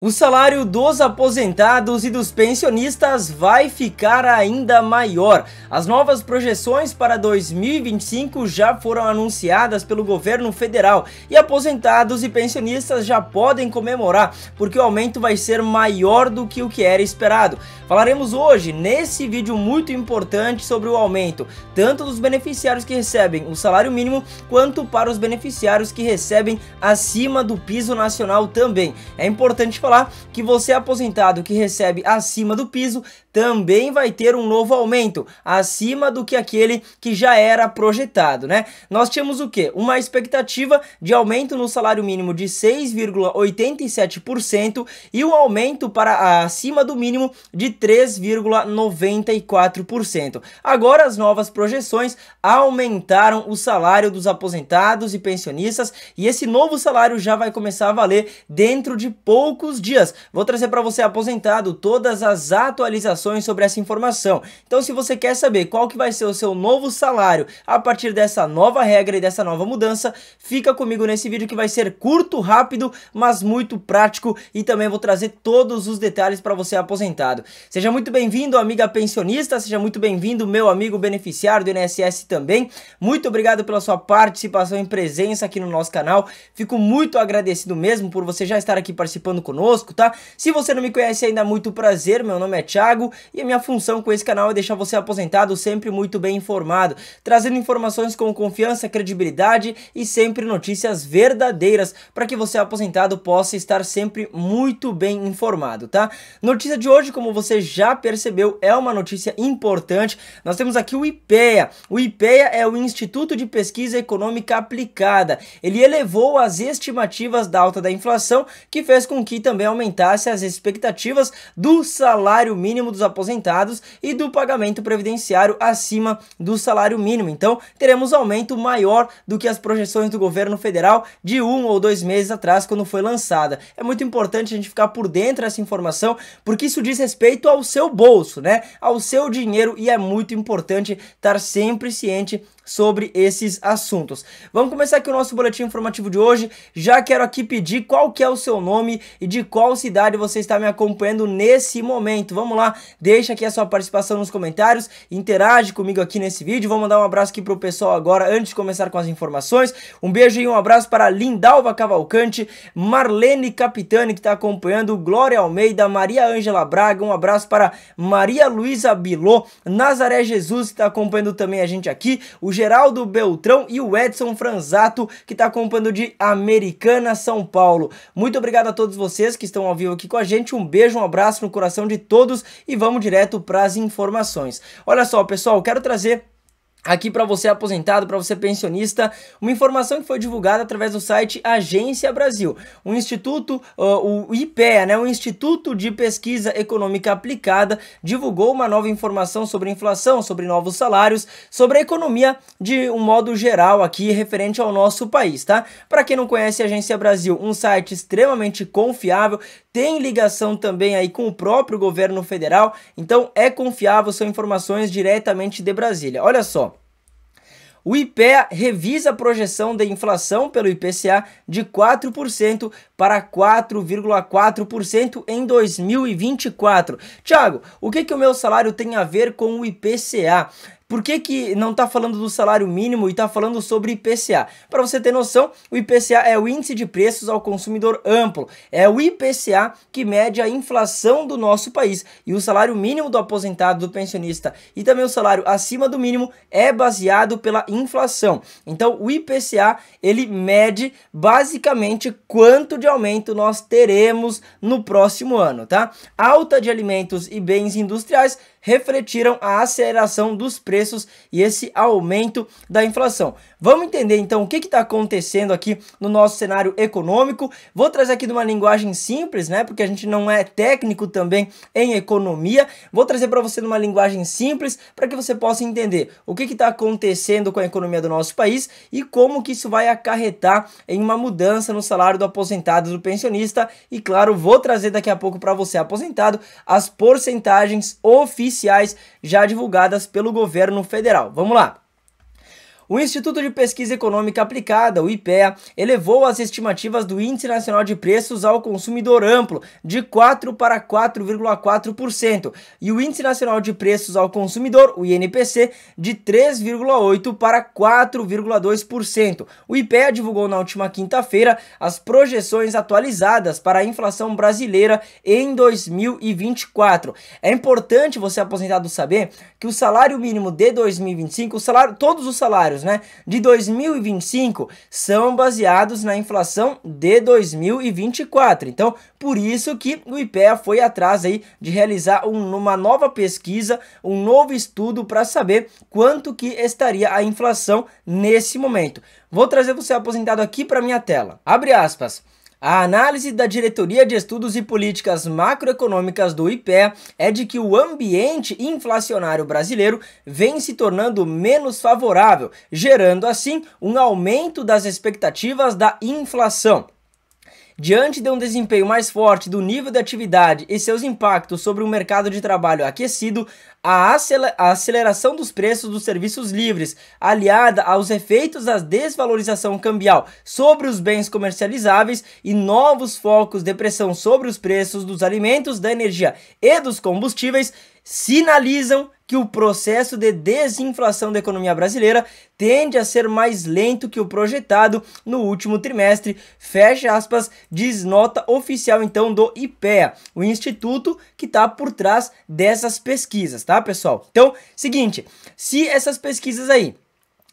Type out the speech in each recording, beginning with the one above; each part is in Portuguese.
O salário dos aposentados e dos pensionistas vai ficar ainda maior. As novas projeções para 2025 já foram anunciadas pelo governo federal e aposentados e pensionistas já podem comemorar, porque o aumento vai ser maior do que o que era esperado. Falaremos hoje nesse vídeo muito importante sobre o aumento, tanto dos beneficiários que recebem o salário mínimo, quanto para os beneficiários que recebem acima do piso nacional também. É importante falar falar que você aposentado que recebe acima do piso também vai ter um novo aumento, acima do que aquele que já era projetado, né? Nós tínhamos o quê? Uma expectativa de aumento no salário mínimo de 6,87% e um aumento para ah, acima do mínimo de 3,94%. Agora as novas projeções aumentaram o salário dos aposentados e pensionistas e esse novo salário já vai começar a valer dentro de poucos os dias. Vou trazer para você aposentado todas as atualizações sobre essa informação. Então se você quer saber qual que vai ser o seu novo salário a partir dessa nova regra e dessa nova mudança, fica comigo nesse vídeo que vai ser curto, rápido, mas muito prático e também vou trazer todos os detalhes para você aposentado. Seja muito bem-vindo, amiga pensionista, seja muito bem-vindo, meu amigo beneficiário do INSS também. Muito obrigado pela sua participação e presença aqui no nosso canal. Fico muito agradecido mesmo por você já estar aqui participando conosco conosco, tá? Se você não me conhece ainda, muito prazer, meu nome é Thiago e a minha função com esse canal é deixar você aposentado sempre muito bem informado, trazendo informações com confiança, credibilidade e sempre notícias verdadeiras para que você aposentado possa estar sempre muito bem informado, tá? Notícia de hoje, como você já percebeu, é uma notícia importante. Nós temos aqui o IPEA. O IPEA é o Instituto de Pesquisa Econômica Aplicada. Ele elevou as estimativas da alta da inflação, que fez com que também também aumentasse as expectativas do salário mínimo dos aposentados e do pagamento previdenciário acima do salário mínimo. Então, teremos aumento maior do que as projeções do governo federal de um ou dois meses atrás, quando foi lançada. É muito importante a gente ficar por dentro dessa informação, porque isso diz respeito ao seu bolso, né? Ao seu dinheiro e é muito importante estar sempre ciente sobre esses assuntos. Vamos começar aqui o nosso boletim informativo de hoje. Já quero aqui pedir qual que é o seu nome e de qual cidade você está me acompanhando nesse momento. Vamos lá, deixa aqui a sua participação nos comentários, interage comigo aqui nesse vídeo. Vou mandar um abraço aqui pro pessoal agora, antes de começar com as informações. Um beijo e um abraço para Lindalva Cavalcante, Marlene Capitani, que está acompanhando, Glória Almeida, Maria Ângela Braga, um abraço para Maria Luísa Bilô, Nazaré Jesus, que está acompanhando também a gente aqui, o Geraldo Beltrão e o Edson Franzato, que está acompanhando de Americana, São Paulo. Muito obrigado a todos vocês que estão ao vivo aqui com a gente. Um beijo, um abraço no coração de todos e vamos direto para as informações. Olha só, pessoal, quero trazer aqui para você aposentado, para você pensionista, uma informação que foi divulgada através do site Agência Brasil, um instituto, o IPEA, né, o Instituto de Pesquisa Econômica Aplicada, divulgou uma nova informação sobre inflação, sobre novos salários, sobre a economia de um modo geral aqui referente ao nosso país, tá? Para quem não conhece a Agência Brasil, um site extremamente confiável, tem ligação também aí com o próprio governo federal, então é confiável, são informações diretamente de Brasília. Olha só, o IPEA revisa a projeção da inflação pelo IPCA de 4% para 4,4% em 2024. Tiago, o que, que o meu salário tem a ver com o IPCA? Por que, que não está falando do salário mínimo e está falando sobre IPCA? Para você ter noção, o IPCA é o índice de preços ao consumidor amplo. É o IPCA que mede a inflação do nosso país. E o salário mínimo do aposentado, do pensionista e também o salário acima do mínimo é baseado pela inflação. Então, o IPCA ele mede basicamente quanto de aumento nós teremos no próximo ano, tá? Alta de alimentos e bens industriais refletiram a aceleração dos preços e esse aumento da inflação. Vamos entender então o que está acontecendo aqui no nosso cenário econômico. Vou trazer aqui de uma linguagem simples, né? Porque a gente não é técnico também em economia. Vou trazer para você numa linguagem simples para que você possa entender o que está acontecendo com a economia do nosso país e como que isso vai acarretar em uma mudança no salário do aposentado e do pensionista. E claro, vou trazer daqui a pouco para você aposentado as porcentagens oficiais oficiais já divulgadas pelo governo federal. Vamos lá. O Instituto de Pesquisa Econômica Aplicada, o IPEA, elevou as estimativas do Índice Nacional de Preços ao consumidor amplo de 4 para 4,4% e o Índice Nacional de Preços ao consumidor, o INPC, de 3,8 para 4,2%. O IPEA divulgou na última quinta-feira as projeções atualizadas para a inflação brasileira em 2024. É importante você aposentado saber que o salário mínimo de 2025, o salário, todos os salários salários né, de 2025 são baseados na inflação de 2024. Então, por isso que o IPEA foi atrás aí de realizar um, uma nova pesquisa, um novo estudo para saber quanto que estaria a inflação nesse momento. Vou trazer você aposentado aqui para minha tela. Abre aspas. A análise da Diretoria de Estudos e Políticas Macroeconômicas do IPEA é de que o ambiente inflacionário brasileiro vem se tornando menos favorável, gerando assim um aumento das expectativas da inflação. Diante de um desempenho mais forte do nível de atividade e seus impactos sobre o um mercado de trabalho aquecido, a aceleração dos preços dos serviços livres, aliada aos efeitos da desvalorização cambial sobre os bens comercializáveis e novos focos de pressão sobre os preços dos alimentos, da energia e dos combustíveis, sinalizam que o processo de desinflação da economia brasileira tende a ser mais lento que o projetado no último trimestre, fecha aspas, diz nota oficial então do IPEA, o instituto que está por trás dessas pesquisas, tá, pessoal? Então, seguinte, se essas pesquisas aí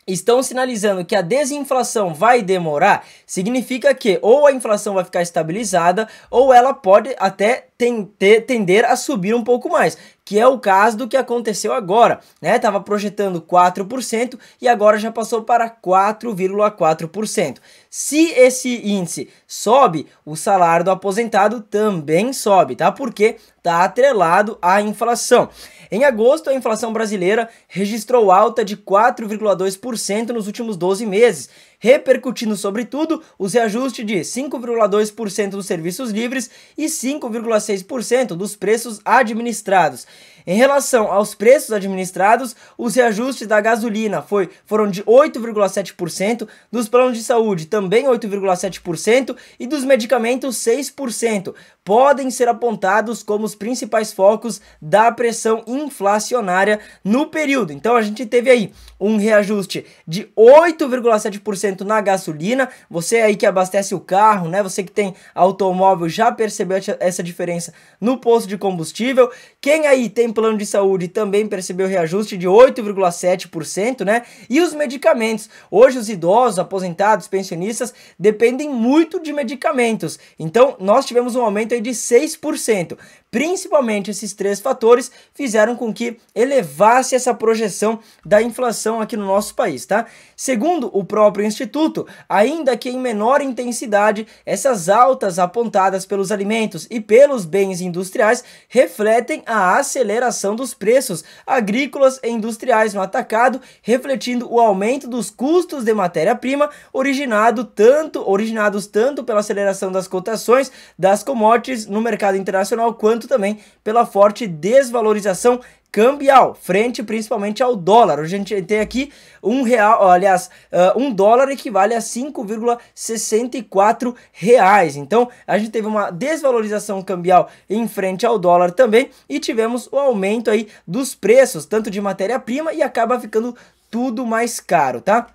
estão sinalizando que a desinflação vai demorar, significa que ou a inflação vai ficar estabilizada ou ela pode até tender, tender a subir um pouco mais, que é o caso do que aconteceu agora, né? Tava projetando 4% e agora já passou para 4,4%. Se esse índice sobe, o salário do aposentado também sobe, tá? Porque tá atrelado à inflação. Em agosto, a inflação brasileira registrou alta de 4,2% nos últimos 12 meses repercutindo, sobretudo, os reajustes de 5,2% dos serviços livres e 5,6% dos preços administrados. Em relação aos preços administrados, os reajustes da gasolina foi, foram de 8,7%, dos planos de saúde também 8,7% e dos medicamentos 6%. Podem ser apontados como os principais focos da pressão inflacionária no período. Então a gente teve aí um reajuste de 8,7% na gasolina. Você aí que abastece o carro, né? Você que tem automóvel já percebeu essa diferença no posto de combustível. Quem aí tem plano de saúde também percebeu reajuste de 8,7%, né? E os medicamentos. Hoje os idosos, aposentados, pensionistas dependem muito de medicamentos. Então, nós tivemos um aumento aí de 6%. Principalmente esses três fatores fizeram com que elevasse essa projeção da inflação aqui no nosso país, tá? Segundo o próprio instituto, ainda que em menor intensidade, essas altas apontadas pelos alimentos e pelos bens industriais refletem a aceleração dos preços agrícolas e industriais no atacado, refletindo o aumento dos custos de matéria-prima originado tanto originados tanto pela aceleração das cotações das commodities no mercado internacional quanto quanto também pela forte desvalorização cambial, frente principalmente ao dólar. Hoje a gente tem aqui um real, aliás, uh, um dólar equivale a 5,64 reais. Então a gente teve uma desvalorização cambial em frente ao dólar também e tivemos o aumento aí dos preços, tanto de matéria-prima e acaba ficando tudo mais caro, tá?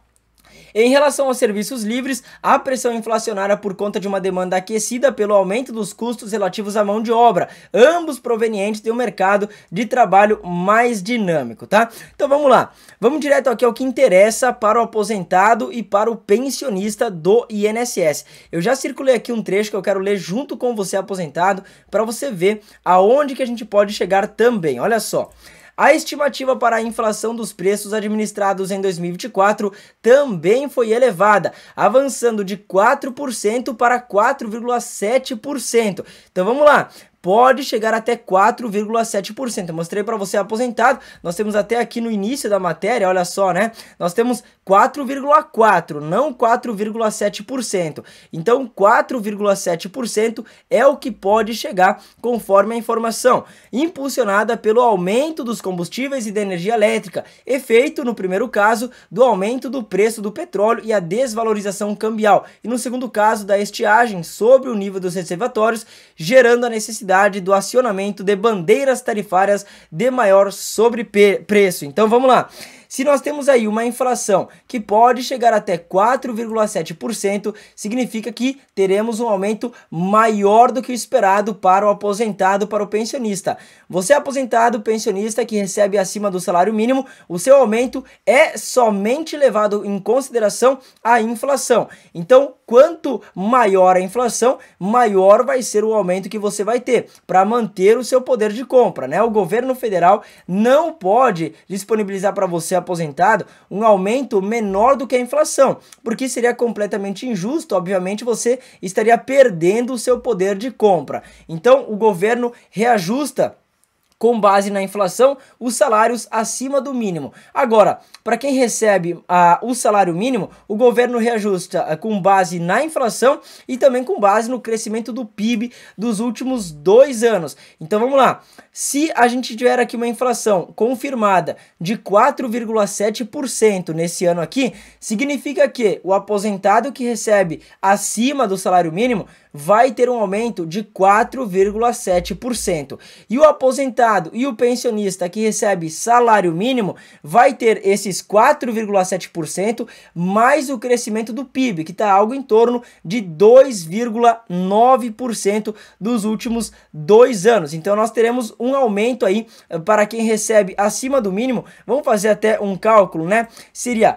Em relação aos serviços livres, a pressão inflacionária por conta de uma demanda aquecida pelo aumento dos custos relativos à mão de obra, ambos provenientes de um mercado de trabalho mais dinâmico, tá? Então vamos lá. Vamos direto aqui ao que interessa para o aposentado e para o pensionista do INSS. Eu já circulei aqui um trecho que eu quero ler junto com você aposentado para você ver aonde que a gente pode chegar também. Olha só. A estimativa para a inflação dos preços administrados em 2024 também foi elevada, avançando de 4% para 4,7%. Então vamos lá, pode chegar até 4,7%. Mostrei para você aposentado, nós temos até aqui no início da matéria, olha só, né? Nós temos 4,4, não 4,7%. Então 4,7% é o que pode chegar conforme a informação, impulsionada pelo aumento dos combustíveis e da energia elétrica, efeito no primeiro caso do aumento do preço do petróleo e a desvalorização cambial, e no segundo caso da estiagem sobre o nível dos reservatórios, gerando a necessidade necessidade do acionamento de bandeiras tarifárias de maior sobrepreço. Então vamos lá. Se nós temos aí uma inflação que pode chegar até 4,7%, significa que teremos um aumento maior do que o esperado para o aposentado, para o pensionista. Você é aposentado, pensionista que recebe acima do salário mínimo, o seu aumento é somente levado em consideração a inflação. Então, quanto maior a inflação, maior vai ser o aumento que você vai ter para manter o seu poder de compra, né? O governo federal não pode disponibilizar para você aposentado um aumento menor do que a inflação, porque seria completamente injusto, obviamente você estaria perdendo o seu poder de compra. Então o governo reajusta com base na inflação, os salários acima do mínimo. Agora, para quem recebe ah, o salário mínimo, o governo reajusta ah, com base na inflação e também com base no crescimento do PIB dos últimos dois anos. Então vamos lá. Se a gente tiver aqui uma inflação confirmada de 4,7% nesse ano aqui, significa que o aposentado que recebe acima do salário mínimo vai ter um aumento de 4,7%. E o aposentado e o pensionista que recebe salário mínimo vai ter esses 4,7% mais o crescimento do PIB, que está algo em torno de 2,9% dos últimos dois anos. Então nós teremos um aumento aí eh, para quem recebe acima do mínimo. Vamos fazer até um cálculo, né? Seria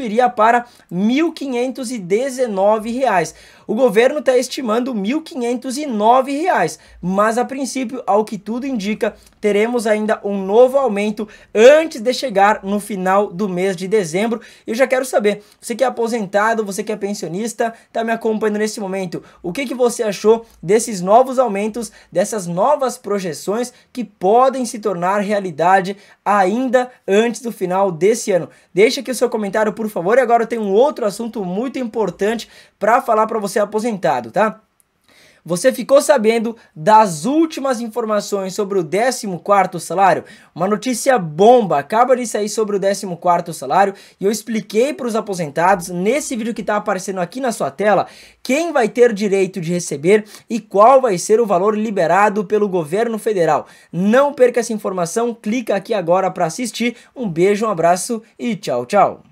iria para R$ 1.519. O governo está estimando R$ 1.509, mas a princípio, ao que tudo indica, teremos ainda um novo aumento antes de chegar no final do mês de dezembro. Eu já quero saber, você que é aposentado, você que é pensionista, está me acompanhando nesse momento, o que, que você achou desses novos aumentos, dessas novas projeções que podem se tornar realidade ainda antes do final desse ano? Deixa aqui o seu comentário, por favor. E agora eu tenho um outro assunto muito importante para falar para você aposentado, tá? Você ficou sabendo das últimas informações sobre o 14º salário? Uma notícia bomba acaba de sair sobre o 14º salário e eu expliquei para os aposentados nesse vídeo que está aparecendo aqui na sua tela quem vai ter direito de receber e qual vai ser o valor liberado pelo governo federal. Não perca essa informação, clica aqui agora para assistir. Um beijo, um abraço e tchau, tchau.